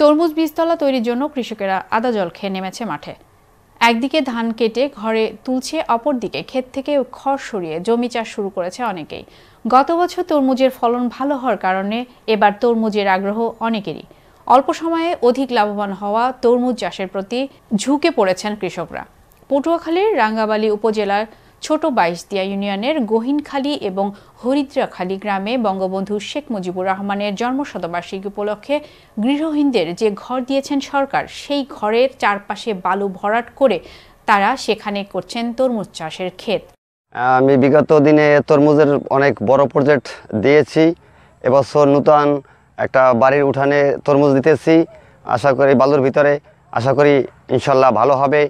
তরমুজ বীজতলা তৈরির জন্য কৃষকেরা আদা জল খেয়ে নেমেছে মাঠে একদিকে ধান কেটে ঘরে তুলছে অপরদিকে ক্ষেত থেকে খড় সরিয়ে জমি চাষ শুরু করেছে অনেকেই গত বছর তরমুজের ফলন ভালো হওয়ার কারণে এবার তরমুজের আগ্রহ অনেকেরই অল্প সময়ে অধিক লাভবান হওয়া তরমুজ চাষের প্রতি ঝুঁকে পড়েছেন কৃষকরা পটুয়াখালীর রাঙ্গাবালী উপজেলার ছোট বাইশদিয়া ইউনিয়নের গহিনখালী এবং হরিদ্রাখালী গ্রামে বঙ্গবন্ধু শেখ মুজিবুর রহমানের জন্মশতবার্ষিকী উপলক্ষে গৃহহীনদের যে ঘর দিয়েছেন সরকার সেই ঘরের চারপাশে বালু ভরাট করে তারা সেখানে করছেন তরমুজ চাষের ক্ষেত আমি বিগত দিনে তরমুজের অনেক বড় প্রজেক্ট দিয়েছি এবছর নূতন একটা বাড়ির উঠানে তরমুজ দিতেছি আশা করি বালুর ভিতরে আশা করি ইনশাল্লাহ ভালো হবে